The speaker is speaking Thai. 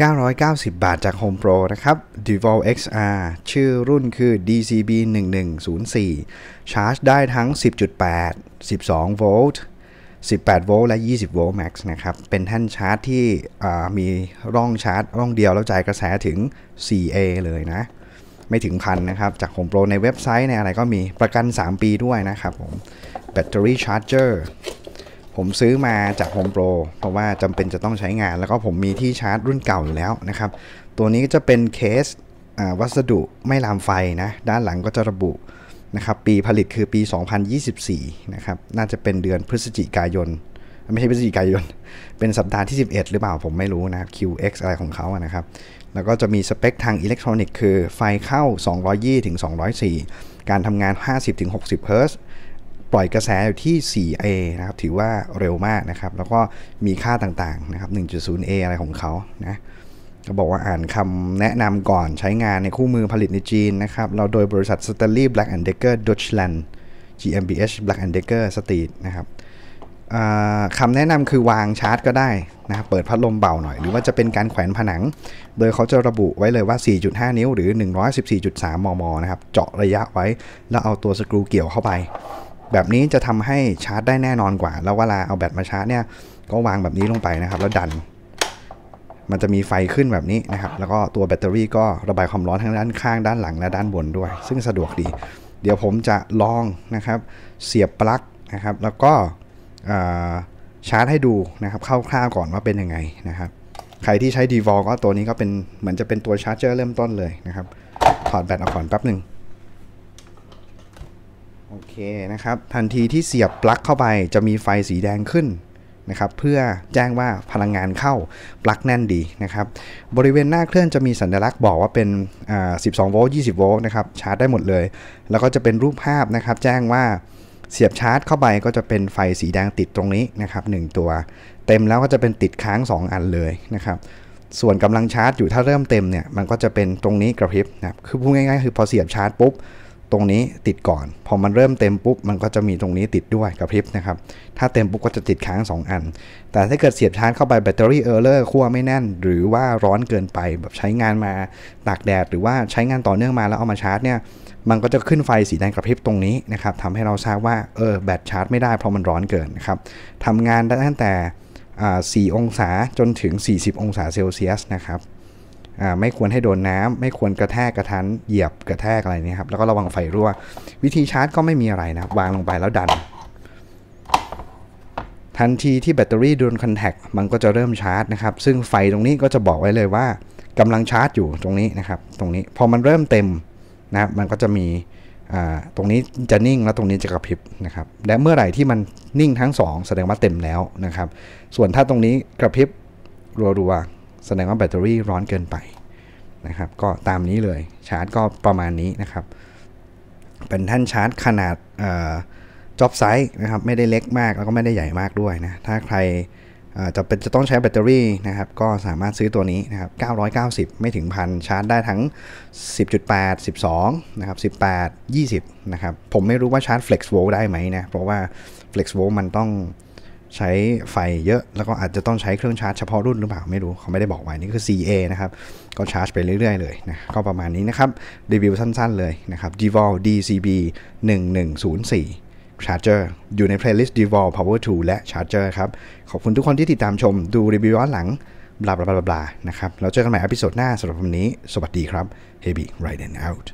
990 บาทจาก Home Pro นะครับ d e v o l XR ชื่อรุ่นคือ DCB 1104ชาร์จได้ทั้ง 10.8 12 โวลต์ 18 โวลต์ และ 20 โวลต์แม็กซ์นะครับ เป็นแท่นชาร์จที่มีร่องชาร์จ ร่องเดียวแล้วจ่ายกระแสถึง 4A เลยนะ ไม่ถึงพันนะครับ จาก Home Pro ในเว็บไซต์ในอะไรก็มีประกัน 3 ปีด้วยนะครับผม Battery Charger ผมซื้อมาจาก Home Pro เพราะว่าจำเป็นจะต้องใช้งานแล้วก็ผมมีที่ชาร์จรุ่นเก่าอยู่แล้วนะครับ ตัวนี้ก็จะเป็นเคสวัสดุไม่ลามไฟนะ ด้านหลังก็จะระบุนะครับ ปีผลิตคือปี 2024 นะครับ น่าจะเป็นเดือนพฤศจิกายน ไม่ใช่พฤศจิกายนเป็นสัปดาห์ที่ 11 หรือเปล่าผมไม่รู้นะ QX อะไรของเขาอะนะครับ แล้วก็จะมีสเปค ทางอิเล็กทรอนิกส์คือ ไฟเข้า 220-204 การทำงาน 50-60 เฮิร์ตซ์ปล่อยกระแสอยู่ที่ 4A นะครับ ถือว่าเร็วมากนะครับ แล้วก็มีค่าต่างๆนะครับ 1.0A อะไรของเขานะก็บอกว่าอ่านคำแนะนำก่อนใช้งานในคู่มือผลิตในจีนนะครับ เราโดยบริษัท Stanley Black and Decker Deutschland GmbH Black and Decker Street นะครับคำแนะนำคือวางชาร์จก็ได้นะครับ เปิดพัดลมเบาหน่อย หรือว่าจะเป็นการแขวนผนัง โดยเขาจะระบุไว้เลยว่า 4.5 นิ้ว หรือ 114.3 มม นะครับ เจาะระยะไว้ แล้วเอาตัวสกรูเกี่ยวเข้าไปแบบนี้จะทำให้ชาร์จได้แน่นอนกว่า แล้วเวลาเอาแบตมาชาร์จเนี่ยก็วางแบบนี้ลงไปนะครับ แล้วดัน มันจะมีไฟขึ้นแบบนี้นะครับแล้วก็ตัวแบตเตอรี่ก็ระบายความร้อนทั้งด้านข้างด้านหลังและด้านบนด้วย ซึ่งสะดวกดี เดี๋ยวผมจะลองนะครับเสียบปลั๊กนะครับแล้วก็ชาร์จให้ดูนะครับคร่าวๆก่อนว่าเป็นยังไงนะครับใครที่ใช้ดีวอลก็ตัวนี้ก็เป็นเหมือนจะเป็นตัวชาร์จเจอร์เริ่มต้นเลยนะครับถอดแบตออกก่อนแป๊บหนึ่งนะครับทันทีที่เสียบปลั๊กเข้าไป จะมีไฟสีแดงขึ้นนะครับเพื่อแจ้งว่าพลังงานเข้าปลั๊กแน่นดีนะครับบริเวณหน้าเครื่องจะมีสัญลักษณ์บอกว่าเป็น12โวลต์20โวลต์นะครับชาร์จได้หมดเลย แล้วก็จะเป็นรูปภาพนะครับแจ้งว่าเสียบชาร์จ เข้าไปก็จะเป็นไฟสีแดงติดตรงนี้นะครับ1ตัว เต็มแล้วก็จะเป็นติดค้าง 2 อันเลยนะครับส่วนกำลังชาร์จอยู่ถ้าเริ่มเต็มเนี่ยมันก็จะเป็นตรงนี้กระพริบนะครับคือพูดง่ายๆคือพอเสียบชาร์จปุ๊บตรงนี้ติดก่อนพอมันเริ่มเต็มปุ๊บมันก็จะมีตรงนี้ติดด้วยกับพริบนะครับถ้าเต็มปุ๊บก็จะติดค้าง 2 อันแต่ถ้าเกิดเสียบชาร์จเข้าไปแบตเตอรี่เออร์เลอร์ขั้วไม่แน่น หรือว่าร้อนเกินไปแบบใช้งานมาตากแดดหรือว่าใช้งานต่อเนื่องมาแล้วเอามาชาร์จเนี่ย มันก็จะขึ้นไฟสีแดงกระพริบตรงนี้นะครับทำให้เราทราบว่าเออแบตชาร์จไม่ได้เพราะมันร้อนเกินนะครับทำงานได้ตั้งแต่4องศาจนถึง 40 องศาเซลเซียสนะครับไม่ควรให้โดนน้ำไม่ควรกระแทกกระทันเหยียบกระแทกอะไรนี้ครับแล้วก็ระวังไฟรั่ว วิธีชาร์จก็ไม่มีอะไรนะวางลงไปแล้วดัน ทันทีที่แบตเตอรี่โดนคอนแทคมันก็จะเริ่มชาร์จนะครับซึ่งไฟตรงนี้ก็จะบอกไว้เลยว่ากำลังชาร์จอยู่ตรงนี้นะครับตรงนี้พอมันเริ่มเต็มนะครับมันก็จะมีตรงนี้จะนิ่งแล้วตรงนี้จะกระพริบนะครับและเมื่อไหร่ที่มันนิ่งทั้ง 2 แสดงว่าเต็มแล้วนะครับ ส่วนถ้าตรงนี้กระพริบรัวๆแสดงว่าแบตเตอรี่ร้อนเกินไปนะครับก็ตามนี้เลยชาร์จก็ประมาณนี้นะครับเป็นท่านชาร์จขนาดจ็อบไซส์นะครับไม่ได้เล็กมากแล้วก็ไม่ได้ใหญ่มากด้วยนะถ้าใครจะเป็นจะต้องใช้แบตเตอรี่นะครับก็สามารถซื้อตัวนี้นะครับ990 ไม่ถึงพันชาร์จได้ทั้ง 10.8 12นะครับ18 20นะครับผมไม่รู้ว่าชาร์จ Flex Volt ได้ไหมนะเพราะว่า Flex Volt มันต้องใช้ไฟเยอะ แล้วก็อาจจะต้องใช้เครื่องชาร์จเฉพาะรุ่นหรือเปล่า ไม่รู้ เขาไม่ได้บอกไว้นี่คือ CA นะครับ ก็ชาร์จไปเรื่อย ๆ เลยนะก็ประมาณนี้นะครับ รีวิวสั้นๆ เลยนะครับ d e v o l DCB 1104 Charger อยู่ใน playlist d e v o l Power 2และ Charger ครับ ขอบคุณทุกคนที่ติดตามชมดูรีวิวย้อนหลังบลาบลาบลาบลานะครับ แล้วเจอกันใหม่อพิโซดหน้าสำหรับวันนี้ สวัสดีครับ Heavy Riding Out